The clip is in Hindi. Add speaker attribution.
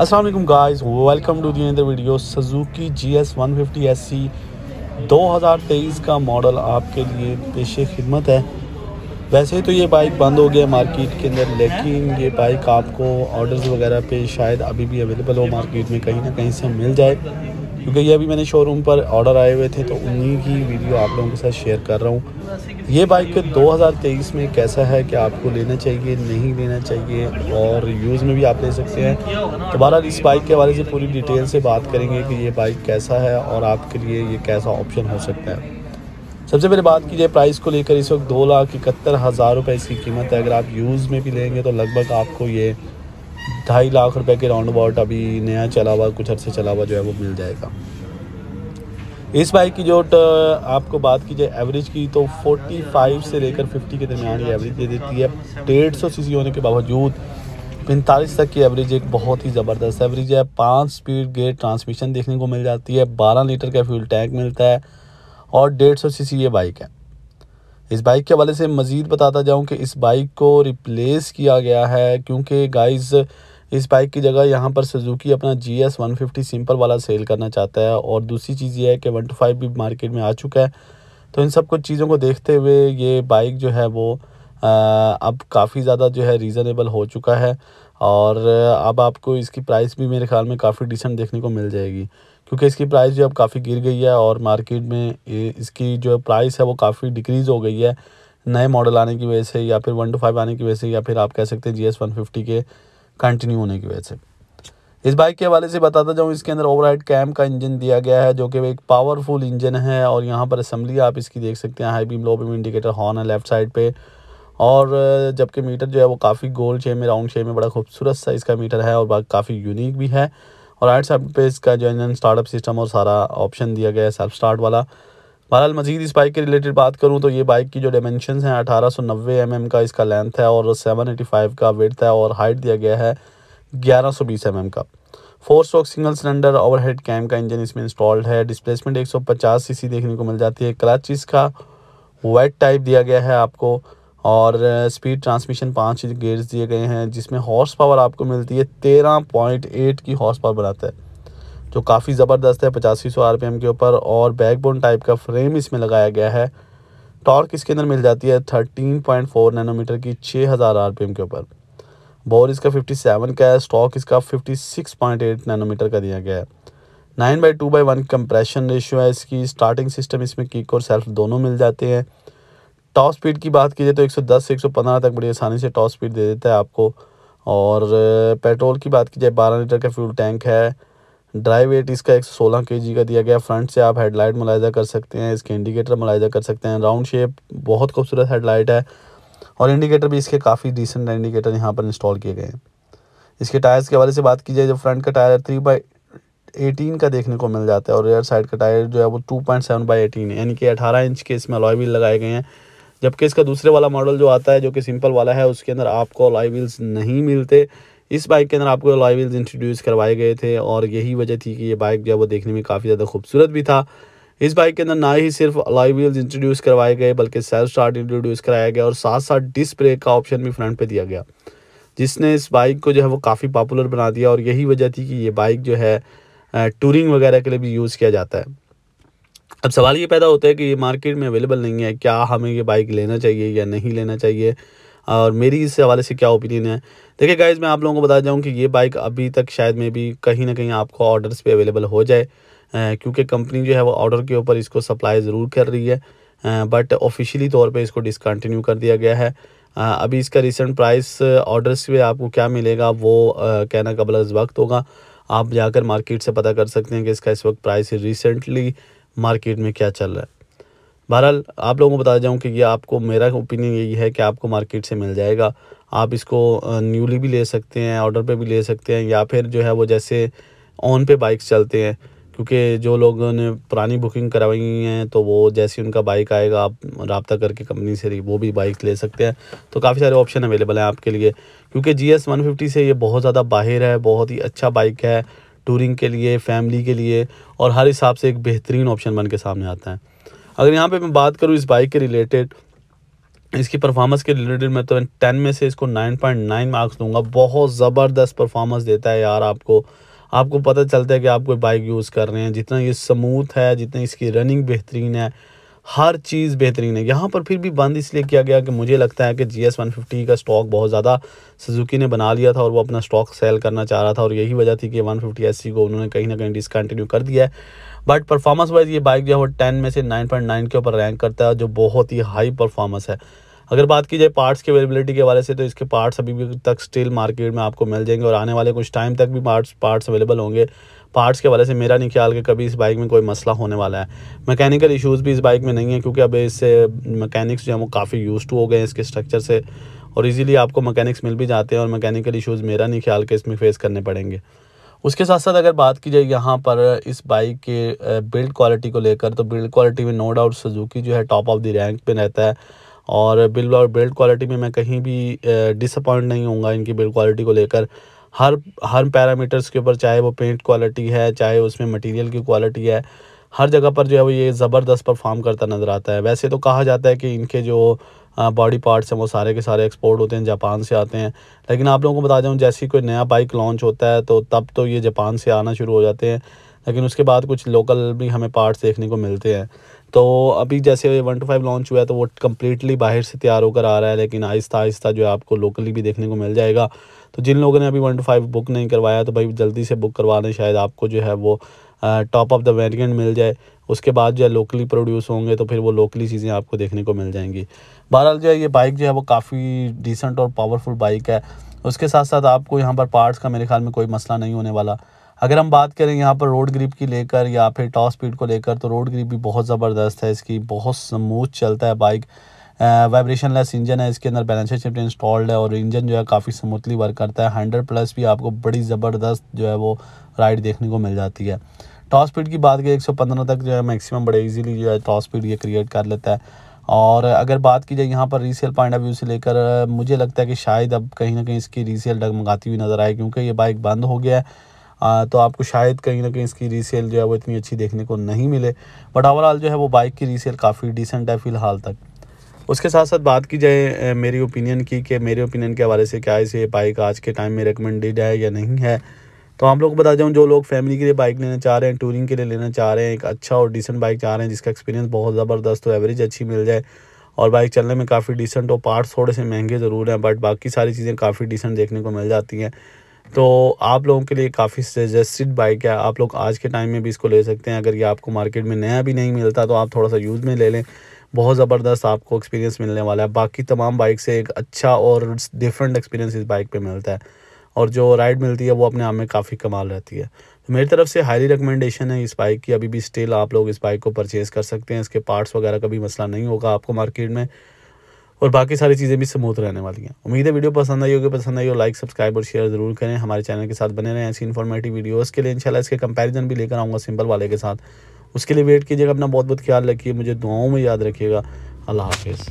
Speaker 1: Aslam guys welcome to the the video Suzuki G S one fifty S C दो हज़ार तेईस का मॉडल आपके लिए पेश खिदमत है वैसे तो ये बाइक बंद हो गया मार्केट के अंदर लेकिन ये बाइक आपको ऑर्डर्स वगैरह पे शायद अभी भी अवेलेबल हो मार्केट में कहीं ना कहीं से मिल जाए क्योंकि ये अभी मैंने शोरूम पर ऑर्डर आए हुए थे तो उन्हीं की वीडियो आप लोगों के साथ शेयर कर रहा हूँ ये बाइक 2023 में कैसा है कि आपको लेना चाहिए नहीं लेना चाहिए और यूज़ में भी आप ले सकते हैं दोबारा तो इस बाइक के बारे से पूरी डिटेल से बात करेंगे कि ये बाइक कैसा है और आपके लिए ये कैसा ऑप्शन हो सकता है सबसे पहले बात की जाए प्राइस को लेकर इस वक्त दो लाख इकहत्तर हज़ार रुपये इसकी कीमत है अगर आप यूज़ में भी लेंगे तो लगभग आपको ये ढाई लाख रुपए के राउंड अबाउट अभी नया चला हुआ कुछ अर्से चला हुआ जो है वो मिल जाएगा इस बाइक की जो आपको बात की जाए एवरेज की तो 45 से लेकर 50 के दरमियान ये एवरेज दे देती है डेढ़ सौ सी होने के बावजूद पैंतालीस तक की एवरेज एक बहुत ही ज़बरदस्त एवरेज है पाँच स्पीड गेट ट्रांसमिशन देखने को मिल जाती है बारह लीटर का फ्यूल टैंक मिलता है और डेढ़ सौ सी ये बाइक है इस बाइक के हवाले से मज़ीद बताता जाऊँ कि इस बाइक को रिप्लेस किया गया है क्योंकि गाइज़ इस बाइक की जगह यहाँ पर सुजुकी अपना G S one fifty simple वाला सेल करना चाहता है और दूसरी चीज़ ये है कि वन टू फाइव भी मार्केट में आ चुका है तो इन सब कुछ चीज़ों को देखते हुए ये बाइक जो है वो आ, अब काफ़ी ज़्यादा जो है रीज़नेबल हो चुका है और अब आपको इसकी प्राइस भी मेरे ख्याल में काफ़ी डिसेंट देखने को मिल जाएगी क्योंकि इसकी प्राइस जो अब काफ़ी गिर गई है और मार्केट में इसकी जो प्राइस है वो काफ़ी डिक्रीज़ हो गई है नए मॉडल आने की वजह से या फिर वन टू फाइव आने की वजह से या फिर आप कह सकते हैं जी एस वन फिफ्टी के कंटिन्यू होने की वजह से इस बाइक के हवाले से बताता जाऊँ इसके अंदर हाइड कैम का इंजन दिया गया है जो कि एक पावरफुल इंजन है और यहाँ पर असम्बली आप इसकी देख सकते हैं high beam low beam indicator horn है लेफ्ट साइड पे और जबकि मीटर जो है वो काफ़ी गोल शेप में राउंड शेप में बड़ा खूबसूरत सा इसका मीटर है और काफ़ी यूनिक भी है और राइट साइड पर इसका जो इंजन स्टार्टअप सिस्टम और सारा ऑप्शन दिया गया है सेल्फ स्टार्ट वाला बहरहाल मजीद इस बाइक के रिलेटेड बात करूँ तो ये बाइक की जो डायमेंशन हैं अठारह सौ नब्बे एम mm एम का इसका लेंथ है और सेवन एटी फाइव का वेट है और हाइट दिया गया है ग्यारह सौ बीस एम mm एम का four stroke single cylinder head cam का इंजन इसमें इंस्टॉल्ड है डिस्प्लेसमेंट सी सी देखने को मिल जाती है क्लच इसका वेट टाइप दिया गया है आपको और स्पीड ट्रांसमिशन पाँच गेयर्स दिए गए हैं जिसमें हॉर्स पावर आपको मिलती है तेरह पॉइंट एट की हॉर्स पावर बनाता है जो काफ़ी ज़बरदस्त है पचासी सौ आर के ऊपर और बैकबोन टाइप का फ्रेम इसमें लगाया गया है टॉर्क इसके अंदर मिल जाती है 13.4 नैनोमीटर की 6000 हज़ार के ऊपर बोर इसका 57 का है स्टॉक इसका 56.8 नैनोमीटर का दिया गया है nine by two by one compression ratio है इसकी स्टार्टिंग सिस्टम इसमें किक और सेल्फ दोनों मिल जाते हैं टॉप स्पीड की बात की जाए तो 110 से 115 तक बड़ी आसानी से टॉप स्पीड दे देता है आपको और पेट्रोल की बात की जाए बारह लीटर का फ्यूल टैंक है ड्राइव वेट इसका एक सौ का दिया गया फ्रंट से आप हेडलाइट मुलायजा कर सकते हैं इसके इंडिकेटर मुलायजा कर सकते हैं राउंड शेप बहुत खूबसूरत हेडलाइट है और इंडिकेटर भी इसके काफ़ी डिसेंट इंडिकेटर यहाँ पर इंस्टॉल किए गए हैं इसके टायर्स के हवाले से बात की जाए जो फ्रंट का टायर है थ्री बाई एटीन का देखने को मिल जाता है और रेयर साइड का टायर जो है वो two point seven by eighteen यानी कि अठारह इंच के इसमें अलॉय व्हील लगाए गए हैं जबकि इसका दूसरे वाला मॉडल जो आता है जो कि सिंपल वाला है उसके अंदर आपको अलॉय व्हील्स नहीं मिलते इस बाइक के अंदर आपको लॉयल्स इंट्रोड्यूस करवाए गए थे और यही वजह थी कि ये बाइक जो है वो देखने में काफ़ी ज़्यादा खूबसूरत भी था इस बाइक के अंदर ना ही सिर्फ अलॉय व्हील्स इंट्रोड्यूस करवाए गए बल्कि सेल्फ स्टार्ट इंट्रोड्यूस कराया गया और साथ साथ डिस्क ब्रेक का ऑप्शन भी फ्रंट पे दिया गया जिसने इस बाइक को जो है वो काफ़ी पॉपुलर बना दिया और यही वजह थी कि ये बाइक जो है टूरिंग वगैरह के लिए भी यूज़ किया जाता है अब सवाल ये पैदा होता है कि ये मार्केट में अवेलेबल नहीं है क्या हमें ये बाइक लेना चाहिए या नहीं लेना चाहिए और मेरी इस हवाले से क्या ओपिनियन है देखिए गाइज़ मैं आप लोगों को बता जाऊँ कि ये बाइक अभी तक शायद में भी कहीं ना कहीं आपको ऑर्डर्स पे अवेलेबल हो जाए क्योंकि कंपनी जो है वो ऑर्डर के ऊपर इसको सप्लाई ज़रूर कर रही है बट ऑफिशियली तौर पे इसको डिसकंटिन्यू कर दिया गया है अभी इसका रिसेंट प्राइस ऑर्डर्स पे आपको क्या मिलेगा वो कहना कबल इस वक्त होगा आप जाकर मार्केट से पता कर सकते हैं कि इसका इस वक्त प्राइस रिसेंटली मार्केट में क्या चल रहा है बहरहाल आप लोगों को बता जाऊँ कि ये आपको मेरा ओपिनियन यही है कि आपको मार्केट से मिल जाएगा आप इसको न्यूली भी ले सकते हैं ऑर्डर पे भी ले सकते हैं या फिर जो है वो जैसे ऑन पे बाइक्स चलते हैं क्योंकि जो लोगों ने पुरानी बुकिंग करवाई हैं तो वो जैसे उनका बाइक आएगा आप रबता करके कंपनी से वो भी बाइक ले सकते हैं तो काफ़ी सारे ऑप्शन अवेलेबल हैं आपके लिए क्योंकि जी एस वन फिफ्टी से ये बहुत ज़्यादा बाहर है बहुत ही अच्छा बाइक है टूरिंग के लिए फैमिली के लिए और हर हिसाब से एक बेहतरीन ऑप्शन बन के सामने आता है अगर यहाँ पे मैं बात करूँ इस बाइक के रिलेटेड इसकी परफॉर्मेंस के रिलेटेड मैं तो टेन में से इसको नाइन पॉइंट नाइन मार्क्स दूंगा बहुत ज़बरदस्त परफॉर्मेंस देता है यार आपको आपको पता चलता है कि आप कोई बाइक यूज़ कर रहे हैं जितना ये स्मूथ है जितनी इसकी रनिंग बेहतरीन है हर चीज़ बेहतरीन है यहाँ पर फिर भी बंद इसलिए किया गया कि मुझे लगता है कि जी एस वन फिफ्टी का स्टॉक बहुत ज़्यादा सुजुकी ने बना लिया था और वो अपना स्टॉक सेल करना चाह रहा था और यही वजह थी कि वन फिफ्टी एस सी को उन्होंने कहीं ना कहीं डिसकंटिन्यू कर दिया है बट परफॉर्मेंस वाइज ये बाइक जो है वो टेन में से नाइन पॉइंट नाइन के ऊपर रैंक करता है जो बहुत ही हाई परफॉर्मेंस है अगर बात की जाए पार्ट्स की अवेलेबिलिटी के हवाले से तो इसके पार्ट्स अभी भी तक स्टिल मार्केट में आपको मिल जाएंगे और आने वाले कुछ टाइम तक भी पार्ट्स पार्ट्स अवेलेबल होंगे पार्ट्स के वाले से मेरा नहीं ख्याल कि कभी इस बाइक में कोई मसला होने वाला है मैकेनिकल इशूज़ भी इस बाइक में नहीं है क्योंकि अब इससे मैकेनिक्स जो है वो काफ़ी यूज हो गए हैं इसके स्ट्रक्चर से और इजीली आपको मैकेनिक्स मिल भी जाते हैं और मैकेनिकल इशूज़ मेरा नहीं ख्याल कि इसमें फेस करने पड़ेंगे उसके साथ साथ अगर बात की जाए यहाँ पर इस बाइक के बिल्ड क्वालिटी को लेकर तो बिल्ड क्वालिटी में नो डाउट सुजुकी जो है टॉप ऑफ द रैंक पे रहता है और बिल्ड और बिल्ड क्वालिटी में मैं कहीं भी डिसअपॉइंट नहीं हूँ इनकी बिल्ड क्वालिटी को लेकर हर हर पैरामीटर्स के ऊपर चाहे वो पेंट क्वालिटी है चाहे उसमें मटेरियल की क्वालिटी है हर जगह पर जो है वो ये ज़बरदस्त परफॉर्म करता नज़र आता है वैसे तो कहा जाता है कि इनके जो बॉडी पार्ट्स हैं वो सारे के सारे एक्सपोर्ट होते हैं जापान से आते हैं लेकिन आप लोगों को बता दूँ जैसे ही कोई नया बाइक लॉन्च होता है तो तब तो ये जापान से आना शुरू हो जाते हैं लेकिन उसके बाद कुछ लोकल भी हमें पार्ट्स देखने को मिलते हैं तो अभी जैसे वन टू फाइव लॉन्च हुआ है तो वो कम्प्लीटली बाहर से तैयार होकर आ रहा है लेकिन आहिस्ता आहिस्ता जो है आपको लोकली भी देखने को मिल जाएगा तो जिन लोगों ने अभी वन टू फाइव बुक नहीं करवाया तो भाई जल्दी से बुक करवा लें शायद आपको जो है वो टॉप ऑफ द वेरियंट मिल जाए उसके बाद जो है लोकली प्रोड्यूस होंगे तो फिर वो लोकली चीज़ें आपको देखने को मिल जाएंगी बहरहाल जो है ये बाइक जो है वो काफ़ी डिसेंट और पावरफुल बाइक है उसके साथ साथ आपको यहाँ पर पार्ट्स का मेरे ख्याल में कोई मसला नहीं होने वाला अगर हम बात करें यहाँ पर रोड ग्रिप की लेकर या फिर टॉप स्पीड को लेकर तो रोड ग्रिप भी बहुत ज़बरदस्त है इसकी बहुत स्मूथ चलता है बाइक वाइब्रेशन लेस इंजन है इसके अंदर बैलेंसर शिफ्ट इंस्टॉल्ड है और इंजन जो है काफ़ी स्मूथली वर्क करता है हंड्रेड प्लस भी आपको बड़ी ज़बरदस्त जो है वो राइड देखने को मिल जाती है टॉप स्पीड की बात करें एक तक जो है मैक्सिमम बड़े ईजिली जो है टॉप स्पीड ये क्रिएट कर लेता है और अगर बात की जाए यहाँ पर रीसेल पॉइंट ऑफ व्यू से लेकर मुझे लगता है कि शायद अब कहीं ना कहीं इसकी रीसेल डगमगाती हुई नज़र आए क्योंकि ये बाइक बंद हो गया है आ, तो आपको शायद कहीं ना कहीं इसकी रीसेल जो है वो इतनी अच्छी देखने को नहीं मिले बट ओवरऑल जो है वो बाइक की रीसेल काफ़ी डिसेंट है फ़िलहाल तक उसके साथ साथ बात की जाए मेरी ओपिनियन की कि मेरे ओपिनियन के हवाले से क्या इसे बाइक आज के टाइम में रिकमेंडेड है या नहीं है तो हम लोग को बता जाऊँ जो लोग फैमिली के लिए बाइक लेना चाह रहे हैं टूरिंग के लिए लेना चाह रहे हैं एक अच्छा और डिसेंट बाइक चाह रहे हैं जिसका एक्सपीरियंस बहुत ज़बरदस्त हो एवरेज अच्छी मिल जाए और बाइक चलने में काफ़ी डिसेंट हो पार्ट्स थोड़े से महंगे ज़रूर हैं बट बाकी सारी चीज़ें काफ़ी डिसेंट देखने को मिल जाती हैं तो आप लोगों के लिए काफ़ी सजेस्टेड बाइक है आप लोग आज के टाइम में भी इसको ले सकते हैं अगर ये आपको मार्केट में नया भी नहीं मिलता तो आप थोड़ा सा यूज़ में ले लें बहुत ज़बरदस्त आपको एक्सपीरियंस मिलने वाला है बाकी तमाम बाइक से एक अच्छा और डिफरेंट एक्सपीरियंस इस बाइक पर मिलता है और जो राइड मिलती है वो अपने आप में काफ़ी कमाल रहती है तो मेरी तरफ से हाईली रिकमेंडेशन है इस बाइक की अभी भी स्टिल आप लोग इस बाइक को परचेज़ कर सकते हैं इसके पार्ट्स वगैरह का भी मसला नहीं होगा आपको मार्केट में और बाकी सारी चीज़ें भी स्मूथ रहने वाली हैं उम्मीद है वीडियो पसंद आई होगी पसंद आई हो लाइक सब्सक्राइब और शेयर जरूर करें हमारे चैनल के साथ बने रहें ऐसी इन्फॉर्मेटिव वीडियोज़ के लिए इंशाल्लाह इसके कंपैरिजन भी लेकर आऊँगा सिंपल वाले के साथ उसके लिए वेट कीजिएगा अपना बहुत बहुत ख्याल रखिए मुझे दुआओं में याद रखिएगा अल्लाह हाफिज़